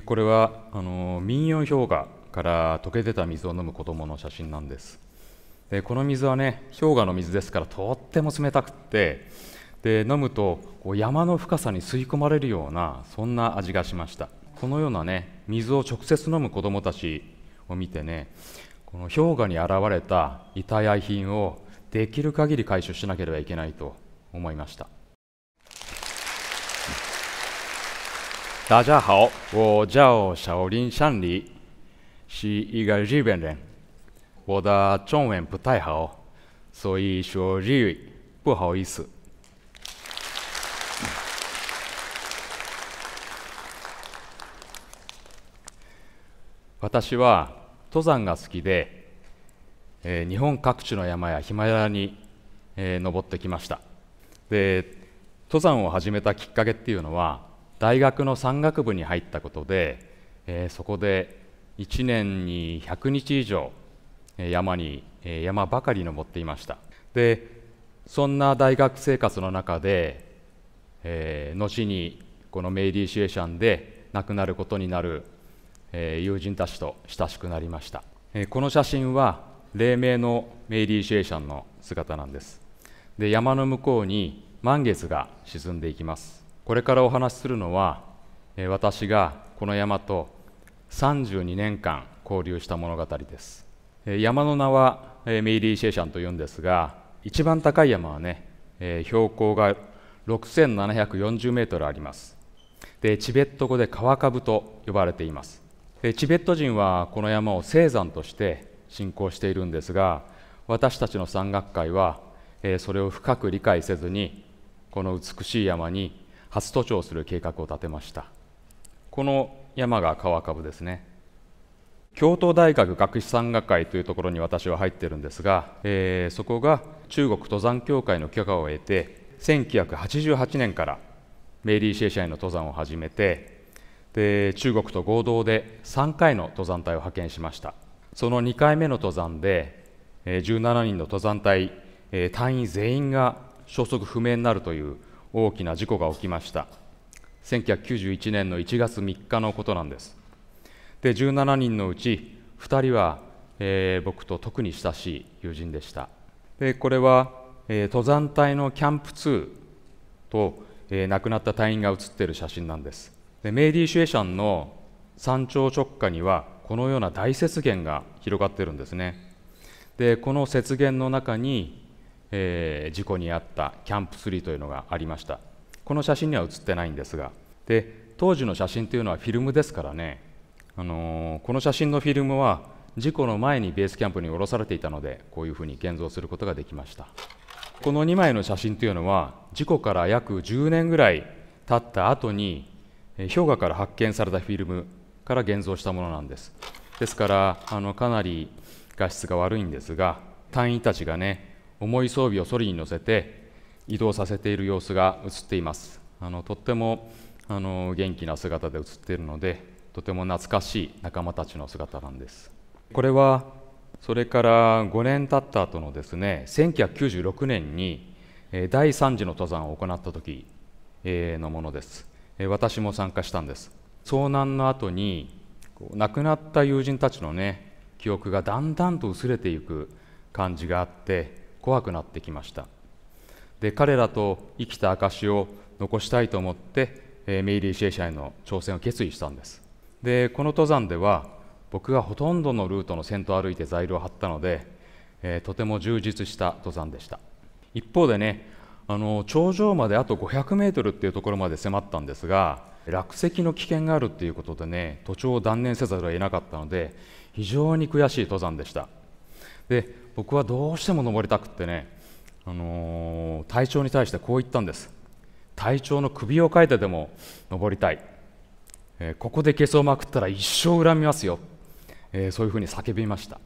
これはあの民謡氷河から溶け出た水を飲む子どもの写真なんですでこの水はね氷河の水ですからとっても冷たくってで飲むとこう山の深さに吸い込まれるようなそんな味がしましたこのようなね水を直接飲む子どもたちを見てねこの氷河に現れた遺体愛品をできる限り回収しなければいけないと思いました大家好，我叫小林里，是一个日本人。我的中文不太好，所以说日语，不好意思。私は登山が好きで、えー、日本各地の山やヒマラヤに、えー、登ってきましたで登山を始めたきっかけっていうのは大学の山岳部に入ったことで、えー、そこで1年に100日以上山に山ばかり登っていましたでそんな大学生活の中で、えー、後にこのメイディ・シュエシャンで亡くなることになる、えー、友人たちと親しくなりました、えー、この写真は黎明のメイディ・シュエシャンの姿なんですで山の向こうに満月が沈んでいきますこれからお話しするのは私がこの山と32年間交流した物語です山の名はメイリー・シェーシャンというんですが一番高い山はね標高が6740メートルありますでチベット語で川株と呼ばれていますでチベット人はこの山を青山として信仰しているんですが私たちの山岳会はそれを深く理解せずにこの美しい山に初徒長する計画を立てましたこの山が川株ですね京都大学学士山学会というところに私は入ってるんですが、えー、そこが中国登山協会の許可を得て1988年からメイリー・シェイシャイの登山を始めてで中国と合同で3回の登山隊を派遣しましたその2回目の登山で17人の登山隊隊員全員が消息不明になるという大きな事故が起きました1991年の1月3日のことなんですで17人のうち2人は、えー、僕と特に親しい友人でしたでこれは、えー、登山隊のキャンプ2と、えー、亡くなった隊員が写っている写真なんですでメイディ・シュエシャンの山頂直下にはこのような大雪原が広がっているんですねでこの雪原の中にえー、事故に遭ったキャンプ3というのがありましたこの写真には写ってないんですがで当時の写真というのはフィルムですからね、あのー、この写真のフィルムは事故の前にベースキャンプに降ろされていたのでこういうふうに現像することができましたこの2枚の写真というのは事故から約10年ぐらい経った後に氷河から発見されたフィルムから現像したものなんですですからあのかなり画質が悪いんですが隊員たちがね重い装備をソリに乗せて移動させている様子が映っていますあのとってもあの元気な姿で映っているのでとても懐かしい仲間たちの姿なんですこれはそれから5年経った後のですね1996年に第3次の登山を行った時のものです私も参加したんです遭難の後に亡くなった友人たちのね記憶がだんだんと薄れていく感じがあって怖くなってきましたで彼らと生きた証を残したいと思って、えー、メイリー・シェイシャへの挑戦を決意したんですでこの登山では僕がほとんどのルートの先頭を歩いて材料を張ったので、えー、とても充実した登山でした一方でねあの頂上まであと500メートルっていうところまで迫ったんですが落石の危険があるっていうことでね途中を断念せざるを得なかったので非常に悔しい登山でしたで僕はどうしても登りたくってね、あのー、隊長に対してこう言ったんです隊長の首をかいてでも登りたい、えー、ここで消そうまくったら一生恨みますよ、えー、そういうふうに叫びました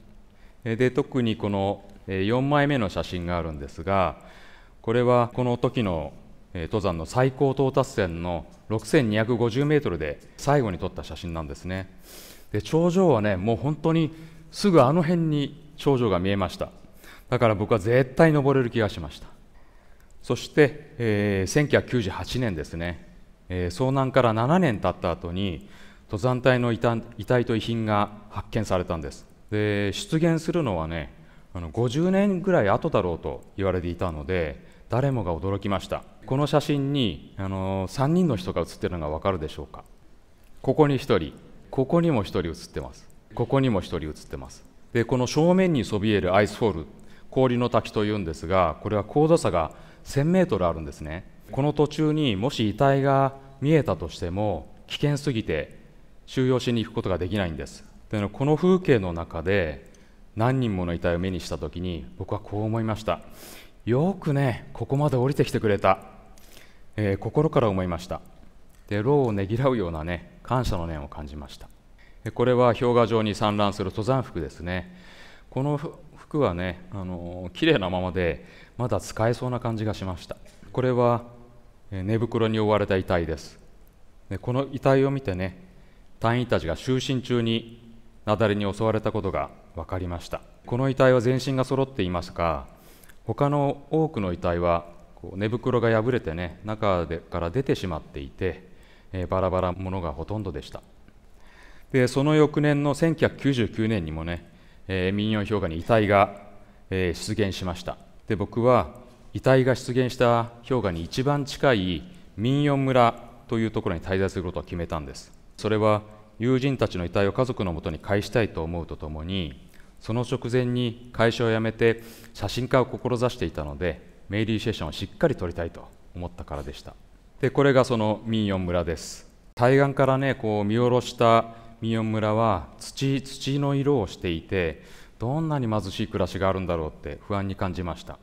で特にこの4枚目の写真があるんですがこれはこの時の登山の最高到達点の6250メートルで最後に撮った写真なんですねで頂上はねもう本当にすぐあの辺に少女が見えましただから僕は絶対登れる気がしましたそして、えー、1998年ですね、えー、遭難から7年経った後に登山隊の遺体と遺品が発見されたんですで出現するのはねあの50年ぐらい後だろうと言われていたので誰もが驚きましたこの写真にあの3人の人が写ってるのが分かるでしょうかここに1人ここにも1人写ってますここにも1人写ってますでこの正面にそびえるアイスフォール氷の滝というんですがこれは高度差が1000メートルあるんですねこの途中にもし遺体が見えたとしても危険すぎて収容しに行くことができないんですでこの風景の中で何人もの遺体を目にした時に僕はこう思いましたよくねここまで降りてきてくれた、えー、心から思いましたで労をねぎらうようなね感謝の念を感じましたこれは氷河上に散乱する登山服ですねこの服はねあの綺麗なままでまだ使えそうな感じがしましたこれは寝袋に覆われた遺体ですでこの遺体を見てね隊員たちが就寝中に雪崩に襲われたことが分かりましたこの遺体は全身が揃っていますが他の多くの遺体はこう寝袋が破れてね中でから出てしまっていて、えー、バラバラものがほとんどでしたでその翌年の1999年にもね、えー、民謡氷河に遺体が、えー、出現しましたで僕は遺体が出現した氷河に一番近い民謡村というところに滞在することを決めたんですそれは友人たちの遺体を家族のもとに返したいと思うとともにその直前に会社を辞めて写真家を志していたのでメイリーシェーションをしっかり撮りたいと思ったからでしたでこれがその民謡村です対岸からねこう見下ろしたミヨン村は土土の色をしていてどんなに貧しい暮らしがあるんだろうって不安に感じました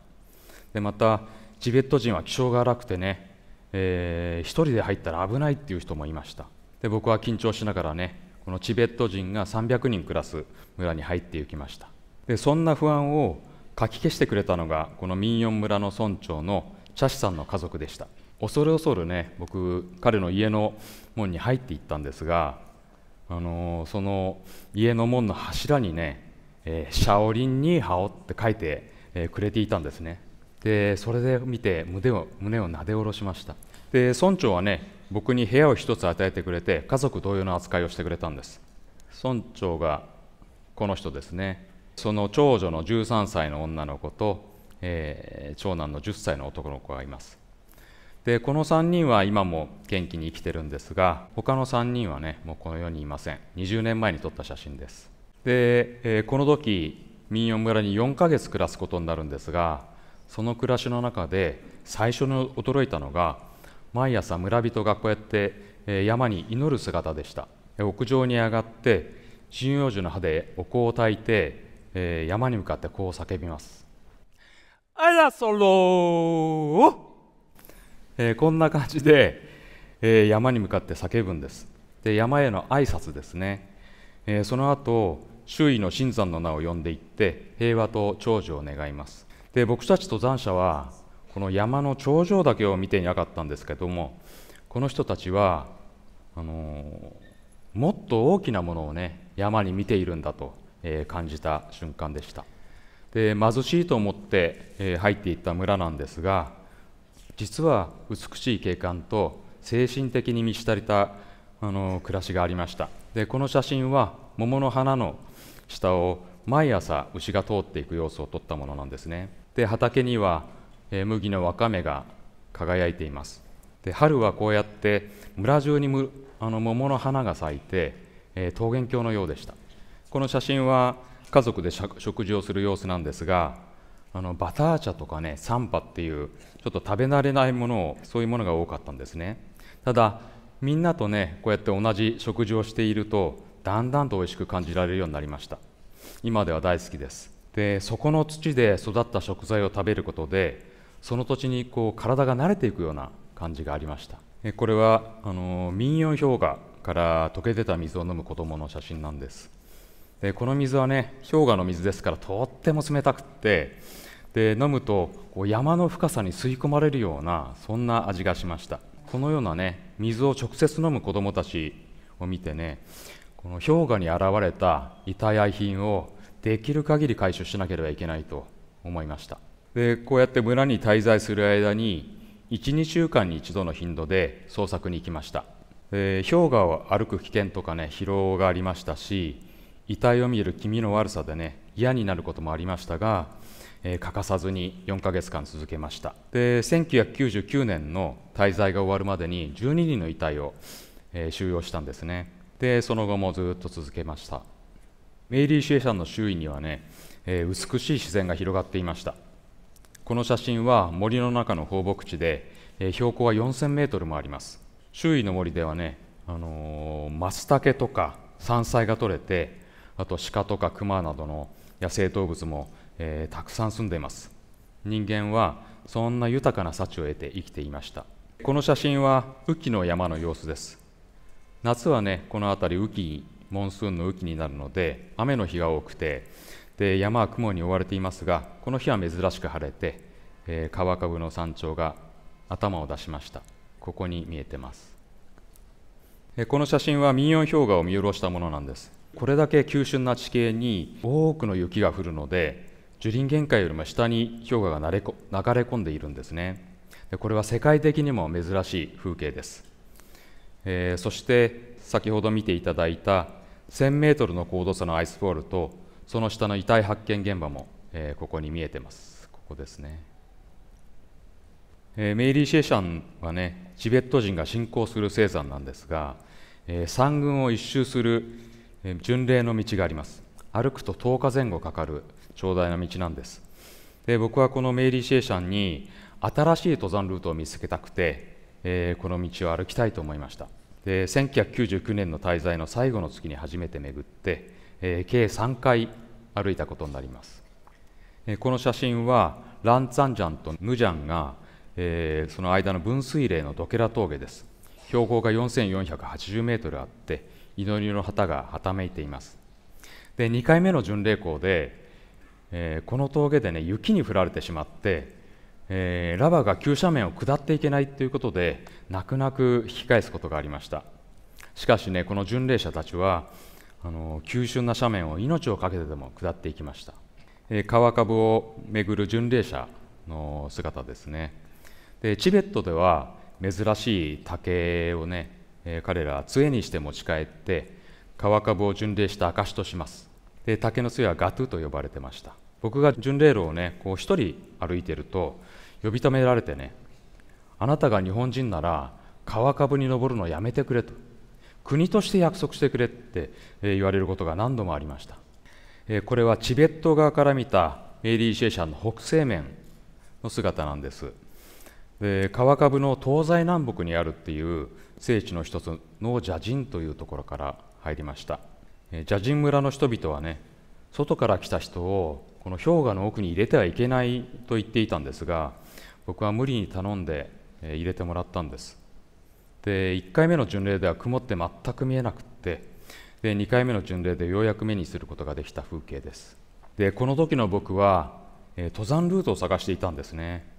でまたチベット人は気性が荒くてね、えー、人で入ったら危ないっていう人もいましたで僕は緊張しながらねこのチベット人が300人暮らす村に入っていきましたでそんな不安をかき消してくれたのがこのミンヨン村の村長のチャシさんの家族でした恐る恐るね僕彼の家の門に入っていったんですがあのその家の門の柱にね「えー、シャオリンに羽織」って書いて、えー、くれていたんですねでそれで見て胸を胸をなで下ろしましたで村長はね僕に部屋を1つ与えてくれて家族同様の扱いをしてくれたんです村長がこの人ですねその長女の13歳の女の子と、えー、長男の10歳の男の子がいますでこの3人は今も元気に生きてるんですが他の3人はねもうこの世にいません20年前に撮った写真ですで、えー、この時民謡村に4ヶ月暮らすことになるんですがその暮らしの中で最初に驚いたのが毎朝村人がこうやって、山に祈る姿でした屋上に上がって針葉樹の葉でお香を焚いて、山に向かってこう叫びます「あらそろー!」えー、こんな感じで、えー、山に向かって叫ぶんですで山への挨拶ですね、えー、その後周囲の新山の名を呼んでいって平和と長寿を願いますで僕たち登山者はこの山の頂上だけを見ていなかったんですけどもこの人たちはあのー、もっと大きなものをね山に見ているんだと、えー、感じた瞬間でしたで貧しいと思って、えー、入っていった村なんですが実は美しい景観と精神的に満ち足りたあの暮らしがありましたでこの写真は桃の花の下を毎朝牛が通っていく様子を撮ったものなんですねで畑には、え麦のわかめが輝いていますで春はこうやって村中にむあの桃の花が咲いて、えー、桃源郷のようでしたこの写真は家族で食事をする様子なんですがあのバター茶とかねサンパっていうちょっと食べ慣れないものをそういうものが多かったんですねただみんなとねこうやって同じ食事をしているとだんだんと美味しく感じられるようになりました今では大好きですでそこの土で育った食材を食べることでその土地にこう体が慣れていくような感じがありましたこれはあのミンヨン氷河から溶け出た水を飲む子どもの写真なんですでこの水はね氷河の水ですからとっても冷たくってで飲むと山の深さに吸い込まれるようなそんな味がしましたこのようなね水を直接飲む子どもたちを見てねこの氷河に現れた遺体愛品をできる限り回収しなければいけないと思いましたでこうやって村に滞在する間に12週間に一度の頻度で捜索に行きました、え氷河を歩く危険とかね疲労がありましたし遺体を見る気味の悪さでね嫌になることもありましたが、えー、欠かさずに4ヶ月間続けましたで1999年の滞在が終わるまでに12人の遺体を、えー、収容したんですねでその後もずっと続けましたメイリー・シエさんの周囲にはね、えー、美しい自然が広がっていましたこの写真は森の中の放牧地で、え標高は4000メートルもあります周囲の森ではね、あのー、マツタケとか山菜が採れてあと鹿とか熊などの野生動物も、えー、たくさん住んでいます人間はそんな豊かな幸を得て生きていましたこの写真は雨季の山の様子です夏はねこの辺り雨季モンスーンの雨季になるので雨の日が多くてで山は雲に覆われていますがこの日は珍しく晴れて、えー、川株の山頂が頭を出しましたここに見えてますこの写真は民謡氷河を見下ろしたものなんですこれだけ急峻な地形に多くの雪が降るので樹林限界よりも下に氷河が流れ込んでいるんですねでこれは世界的にも珍しい風景です、えー、そして先ほど見ていただいた 1000m の高度差のアイスフォールとその下の遺体発見現場も、えー、ここに見えてますここですね、えー、メイリー・シェシャンはねチベット人が信仰する生山なんですが、え山群を一周する巡礼の道があります歩くと10日前後かかる長大な道なんですで僕はこのメイリー・シエーシャンに新しい登山ルートを見つけたくて、えー、この道を歩きたいと思いましたで1999年の滞在の最後の月に初めて巡って、えー、計3回歩いたことになります、えー、この写真はランツァンジャンとムジャンが、えー、その間の分水嶺のドケラ峠です標高が4480メートルあって祈りの旗がはためいていますで2回目の巡礼校で、えー、この峠でね雪に降られてしまって、えー、ラバが急斜面を下っていけないということで泣く泣く引き返すことがありましたしかしねこの巡礼者たちはあの急峻な斜面を命を懸けてでも下っていきました、えー、川株を巡る巡礼者の姿ですねでチベットでは珍しい竹をねえ彼らは杖にして持ち帰って川株を巡礼した証としますで竹の杖はガトゥと呼ばれてました僕が巡礼路をねこう一人歩いてると呼び止められてねあなたが日本人なら川株に登るのやめてくれと国として約束してくれって言われることが何度もありましたこれはチベット側から見たメイリー・シェイシャンの北西面の姿なんですで川株の東西南北にあるっていう聖地の一つの蛇神というところから入りました蛇神村の人々はね外から来た人をこの氷河の奥に入れてはいけないと言っていたんですが僕は無理に頼んで入れてもらったんですで1回目の巡礼では曇って全く見えなくってで2回目の巡礼でようやく目にすることができた風景ですでこの時の僕は登山ルートを探していたんですね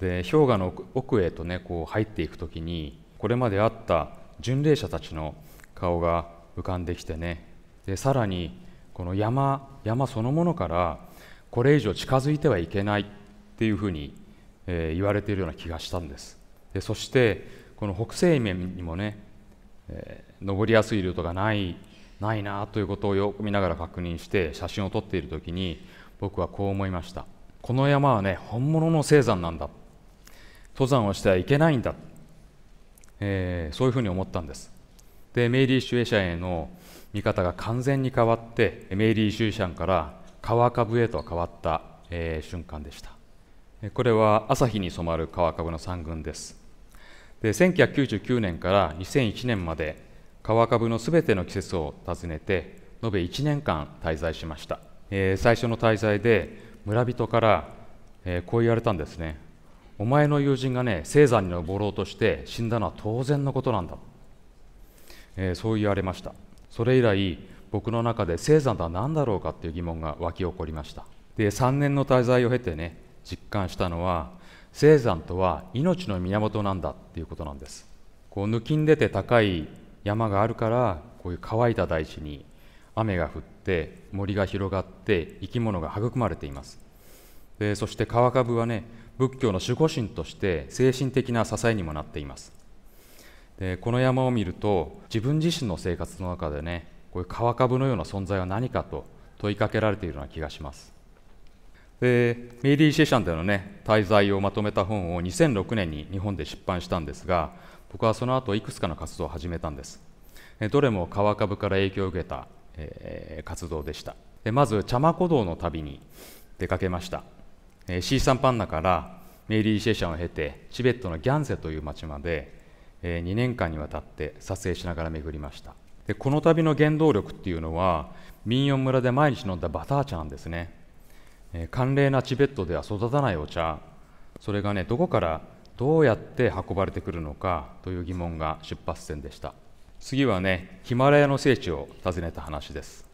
で氷河の奥へとねこう入っていく時にこれまであった巡礼者たちの顔が浮かんできてねでさらにこの山山そのものからこれ以上近づいてはいけないっていうふうに、えー、言われているような気がしたんですでそしてこの北西面にもね、えー、登りやすいルートがないないなということをよく見ながら確認して写真を撮っている時に僕はこう思いましたこの山はね本物の聖山なんだ登山をしてはいけないんだ、えー、そういうふうに思ったんですでメイリー・シュエシャンへの見方が完全に変わってメイリー・シュエシャンから川株へと変わった、えー、瞬間でしたこれは朝日に染まる川株の三群ですで1999年から2001年まで川株のすべての季節を訪ねて延べ1年間滞在しました、えー、最初の滞在で村人から、えー、こう言われたんですねお前の友人がね青山に登ろうとして死んだのは当然のことなんだ、えー、そう言われましたそれ以来僕の中で星山とは何だろうかっていう疑問が湧き起こりましたで3年の滞在を経てね実感したのは星山とは命の源なんだっていうことなんですこう抜きん出て高い山があるからこういう乾いた大地に雨が降って森が広がって生き物が育まれていますでそして川株はね仏教の守護神として精神的な支えにもなっていますでこの山を見ると自分自身の生活の中でねこういう川株のような存在は何かと問いかけられているような気がしますでメイリー・シェシャンでのね滞在をまとめた本を2006年に日本で出版したんですが僕はその後いくつかの活動を始めたんですどれも川株から影響を受けた、えー、活動でしたでまず茶ま古道の旅に出かけましたえー、シーサンパンナからメイリー・シェーシャンを経てチベットのギャンセという町まで、え2年間にわたって撮影しながら巡りましたでこの旅の原動力っていうのは民謡村で毎日飲んだバター茶なんですね、え寒冷なチベットでは育たないお茶それがねどこからどうやって運ばれてくるのかという疑問が出発点でした次はねヒマラヤの聖地を訪ねた話です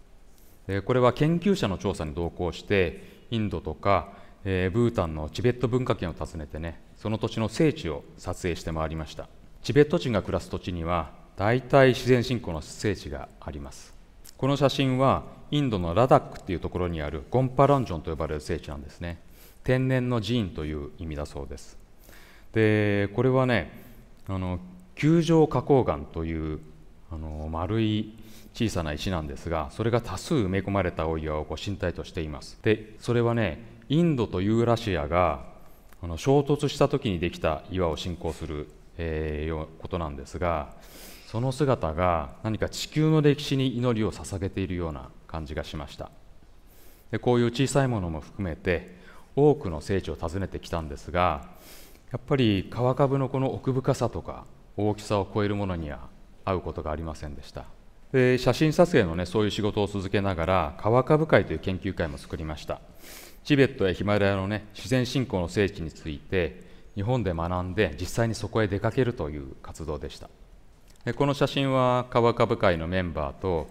でこれは研究者の調査に同行してインドとかえー、ブータンのチベット文化圏を訪ねてねその土地の聖地を撮影してまいりましたチベット人が暮らす土地には大体自然信仰の聖地がありますこの写真はインドのラダックっていうところにあるゴンパランジョンと呼ばれる聖地なんですね天然の寺院という意味だそうですでこれはねあの球状花崗岩というあの丸い小さな石なんですがそれが多数埋め込まれたお岩をこう身体としていますでそれはねインドとユーラシアがあの衝突した時にできた岩を信仰する、えー、ことなんですがその姿が何か地球の歴史に祈りを捧げているような感じがしましたでこういう小さいものも含めて多くの聖地を訪ねてきたんですがやっぱり川株のこの奥深さとか大きさを超えるものには合うことがありませんでしたで写真撮影のねそういう仕事を続けながら川株会という研究会も作りましたチベットやヒマラヤの、ね、自然信仰の聖地について日本で学んで実際にそこへ出かけるという活動でしたでこの写真は川株会のメンバーと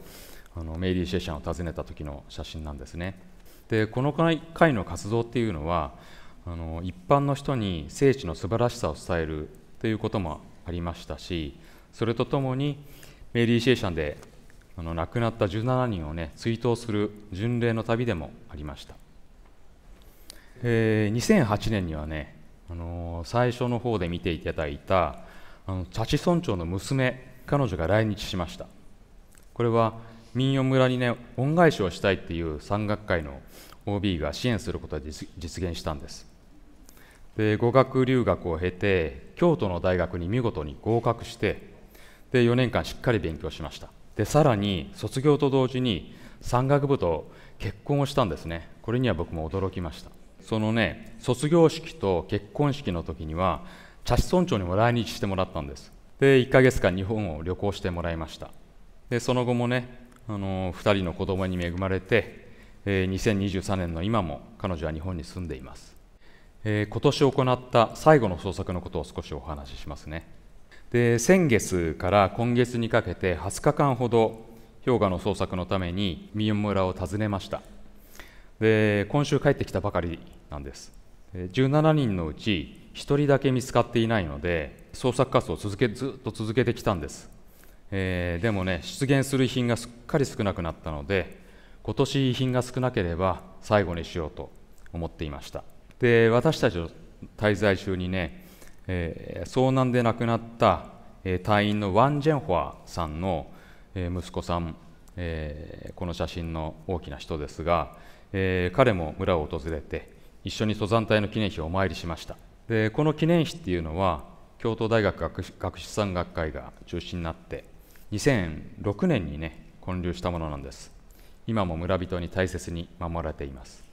あのメイリー・シェシャンを訪ねた時の写真なんですねでこの会の活動っていうのはあの一般の人に聖地の素晴らしさを伝えるということもありましたしそれとともにメイリー・シェシャンであの亡くなった17人をね追悼する巡礼の旅でもありましたえ2008年にはね、あのー、最初の方で見ていただいたあのチャチ村長の娘彼女が来日しましたこれは民謡村にね恩返しをしたいっていう山岳会の OB が支援することで実現したんですで語学留学を経て京都の大学に見事に合格してで4年間しっかり勉強しましたでさらに卒業と同時に山岳部と結婚をしたんですねこれには僕も驚きましたそのね卒業式と結婚式の時には茶室村長にも来日してもらったんですで1ヶ月間日本を旅行してもらいましたでその後もねあの2人の子供に恵まれて、え2023年の今も彼女は日本に住んでいます、え今年行った最後の捜索のことを少しお話ししますねで先月から今月にかけて20日間ほど氷河の捜索のために三浦を訪ねましたで今週帰ってきたばかりなんです17人のうち1人だけ見つかっていないので捜索活動を続けずっと続けてきたんです、えー、でもね出現する遺品がすっかり少なくなったので今年遺品が少なければ最後にしようと思っていましたで私たちの滞在中にね、えー、遭難で亡くなった隊員のワン・ジェンホアさんの息子さん、えー、この写真の大きな人ですがえー、彼も村を訪れて一緒に登山隊の記念碑をお参りしましたでこの記念碑っていうのは京都大学学士産学会が中心になって2006年にね建立したものなんです今も村人に大切に守られています、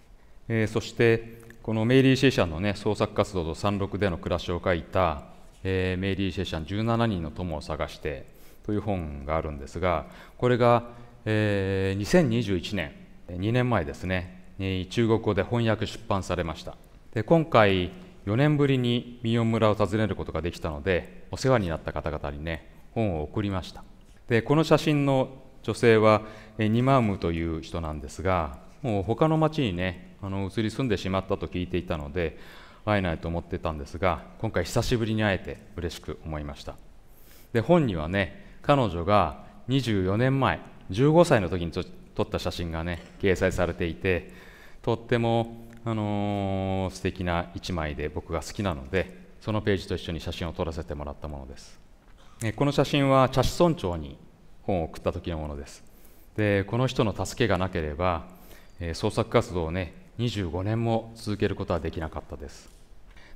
えー、そしてこのメイリー・シェシャンのね創作活動と山麓での暮らしを書いた、えー、メイリー・シェシャン17人の友を探してという本があるんですがこれが、えー、2021年2年前ですね中国語で翻訳出版されましたで今回4年ぶりに民ン村を訪ねることができたのでお世話になった方々にね本を送りましたでこの写真の女性はニマームという人なんですがもう他の町にねあの移り住んでしまったと聞いていたので会えないと思ってたんですが今回久しぶりに会えて嬉しく思いましたで本にはね彼女が24年前15歳の時に撮った写真がね掲載されていてとっても、あのー、素敵な1枚で僕が好きなのでそのページと一緒に写真を撮らせてもらったものですこの写真は茶師村長に本を送った時のものですでこの人の助けがなければ創作活動をね25年も続けることはできなかったです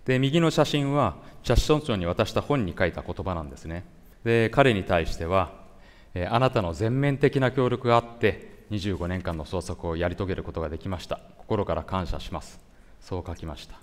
で右の写真は茶師村長に渡した本に書いた言葉なんですねで彼に対してはあなたの全面的な協力があって25年間の創作をやり遂げることができました心から感謝しますそう書きました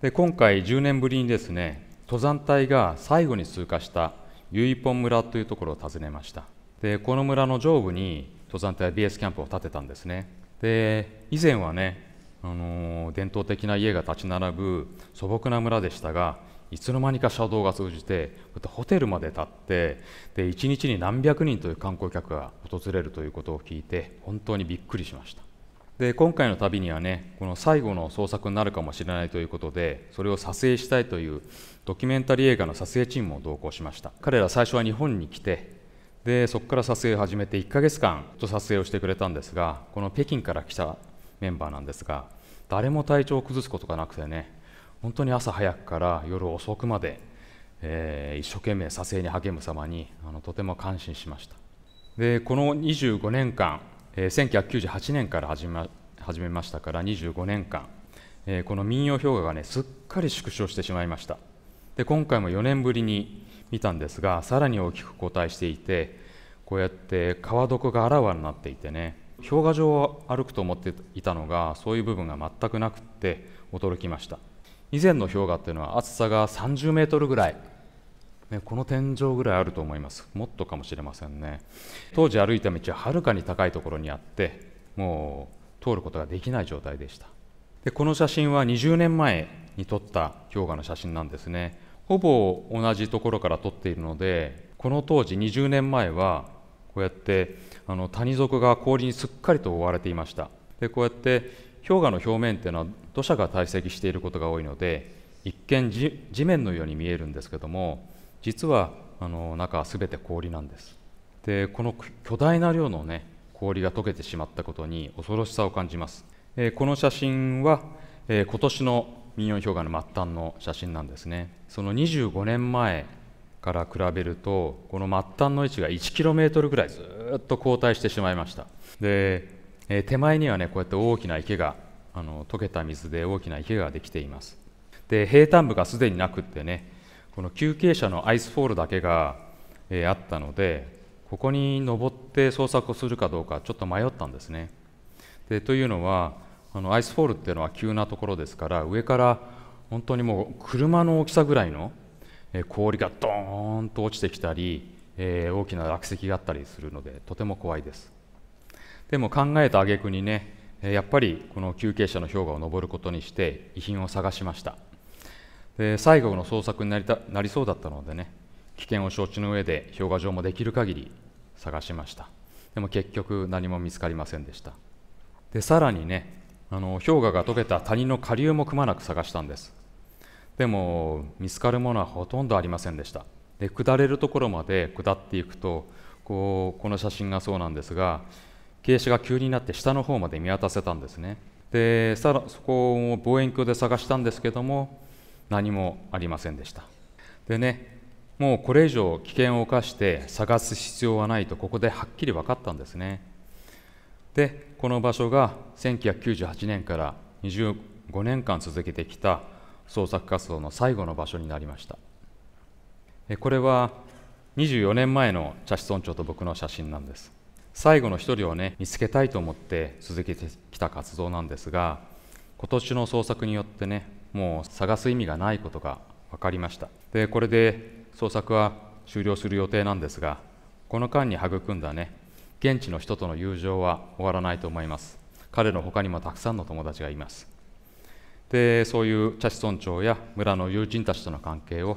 で今回10年ぶりにですね登山隊が最後に通過した由比本村というところを訪ねましたでこの村の上部に登山隊は BS キャンプを建てたんですねで以前はね、あのー、伝統的な家が立ち並ぶ素朴な村でしたがいつの間にか車道が通じてホテルまで立ってで1日に何百人という観光客が訪れるということを聞いて本当にびっくりしましたで今回の旅にはねこの最後の創作になるかもしれないということでそれを撮影したいというドキュメンタリー映画の撮影チームも同行しました彼ら最初は日本に来てでそこから撮影を始めて1ヶ月間と撮影をしてくれたんですがこの北京から来たメンバーなんですが誰も体調を崩すことがなくてね本当に朝早くから夜遅くまで、えー、一生懸命撮影に励む様にあのとても感心しましたでこの25年間、えー、1998年から始め始めましたから25年間、えー、この民謡氷河がねすっかり縮小してしまいましたで今回も4年ぶりに見たんですがさらに大きく後退していてこうやって川床があらわになっていてね氷河上を歩くと思っていたのがそういう部分が全くなくって驚きました以前の氷河っていうのは厚さが30メートルぐらい、ね、この天井ぐらいあると思いますもっとかもしれませんね当時歩いた道ははるかに高いところにあってもう通ることができない状態でしたでこの写真は20年前に撮った氷河の写真なんですねほぼ同じところから撮っているのでこの当時20年前はこうやってあの谷底が氷にすっかりと覆われていましたでこうやって氷河の表面っていうのは土砂が堆積していることが多いので一見地面のように見えるんですけども実はあの中は全て氷なんですでこの巨大な量のね氷が溶けてしまったことに恐ろしさを感じます、えー、この写真は、えー、今年のミニオン氷河の末端の写真なんですねその25年前から比べるとこの末端の位置が 1km ぐらいずっと後退してしまいましたで、えー、手前にはねこうやって大きな池があの溶けた水で大きな池ができていますで平坦部がすでになくってねこの急傾斜のアイスフォールだけが、えー、あったのでここに登って捜索をするかどうかちょっと迷ったんですねでというのはあのアイスフォールっていうのは急なところですから上から本当にもう車の大きさぐらいの氷がドーンと落ちてきたり、えー、大きな落石があったりするのでとても怖いですでも考えた挙句にねやっぱりこの休憩者の氷河を登ることにして遺品を探しましたで最後の捜索になりたなりそうだったのでね危険を承知の上で氷河場もできる限り探しましたでも結局何も見つかりませんでしたでさらにねあの氷河が溶けた谷の下流もくまなく探したんですでも見つかるものはほとんどありませんでしたで下れるところまで下っていくとこうこの写真がそうなんですが傾斜が急になって下の方まで見渡せたんですねでさらそこを望遠鏡で探したんですけども何もありませんでしたでねもうこれ以上危険を冒して探す必要はないとここではっきり分かったんですねでこの場所が1998年から25年間続けてきた捜索活動の最後の場所になりましたこれは24年前の茶師村長と僕の写真なんです最後の一人をね見つけたいと思って続けてきた活動なんですが今年の捜索によってねもう探す意味がないことが分かりましたでこれで捜索は終了する予定なんですがこの間に育んだね現地の人との友情は終わらないと思います彼の他にもたくさんの友達がいますでそういう茶師村長や村の友人たちとの関係を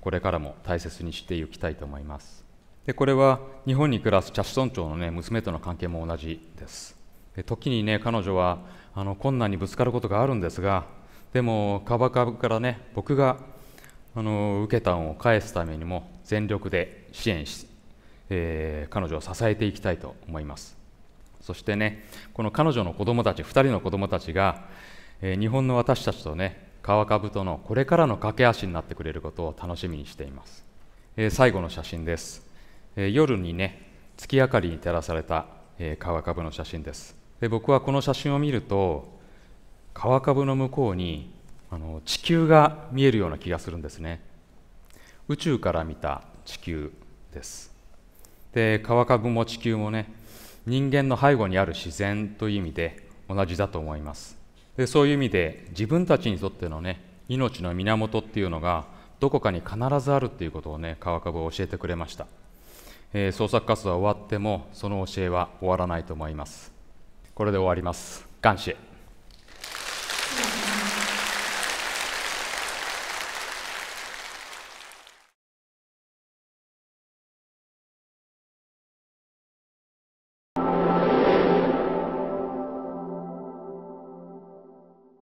これからも大切にしていきたいと思いますでこれは日本に暮らすチャス長の、ね、娘との関係も同じですで時にね彼女はあの困難にぶつかることがあるんですがでもカバカブからね僕があの受けた恩を返すためにも全力で支援し、えー、彼女を支えていきたいと思いますそしてねこの彼女の子供たち2人の子供たちが、えー、日本の私たちとね川株とのこれからの架け橋になってくれることを楽しみにしています、えー、最後の写真ですえ夜にね月明かりに照らされた、え川株の写真ですで僕はこの写真を見ると川株の向こうにあの地球が見えるような気がするんですね宇宙から見た地球ですで川株も地球もね人間の背後にある自然という意味で同じだと思いますでそういう意味で自分たちにとってのね命の源っていうのがどこかに必ずあるっていうことをね川株を教えてくれましたえー、創作活動は終わってもその教えは終わらないと思いますこれで終わります感謝